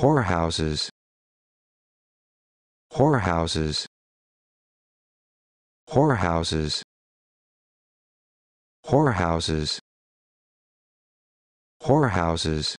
whorehouses whorehouses whorehouses whorehouses whorehouses